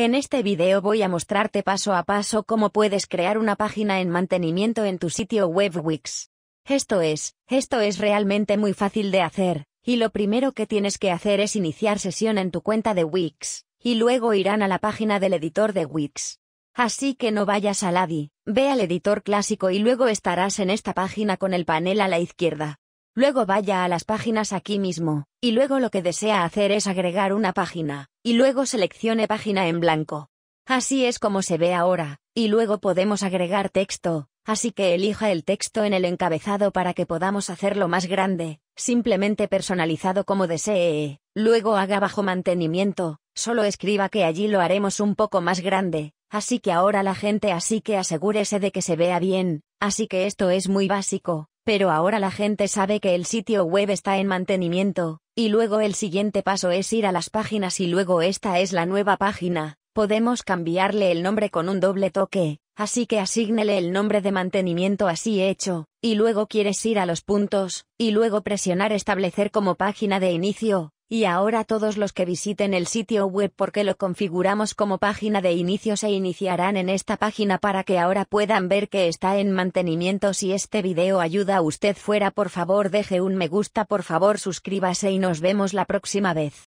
En este video voy a mostrarte paso a paso cómo puedes crear una página en mantenimiento en tu sitio web Wix. Esto es, esto es realmente muy fácil de hacer, y lo primero que tienes que hacer es iniciar sesión en tu cuenta de Wix, y luego irán a la página del editor de Wix. Así que no vayas al adi, ve al editor clásico y luego estarás en esta página con el panel a la izquierda. Luego vaya a las páginas aquí mismo, y luego lo que desea hacer es agregar una página, y luego seleccione página en blanco. Así es como se ve ahora, y luego podemos agregar texto, así que elija el texto en el encabezado para que podamos hacerlo más grande, simplemente personalizado como desee, luego haga bajo mantenimiento, solo escriba que allí lo haremos un poco más grande, así que ahora la gente así que asegúrese de que se vea bien, así que esto es muy básico, pero ahora la gente sabe que el sitio web está en mantenimiento, y luego el siguiente paso es ir a las páginas y luego esta es la nueva página. Podemos cambiarle el nombre con un doble toque, así que asígnele el nombre de mantenimiento así hecho, y luego quieres ir a los puntos, y luego presionar establecer como página de inicio, y ahora todos los que visiten el sitio web porque lo configuramos como página de inicio se iniciarán en esta página para que ahora puedan ver que está en mantenimiento. Si este video ayuda a usted fuera por favor deje un me gusta por favor suscríbase y nos vemos la próxima vez.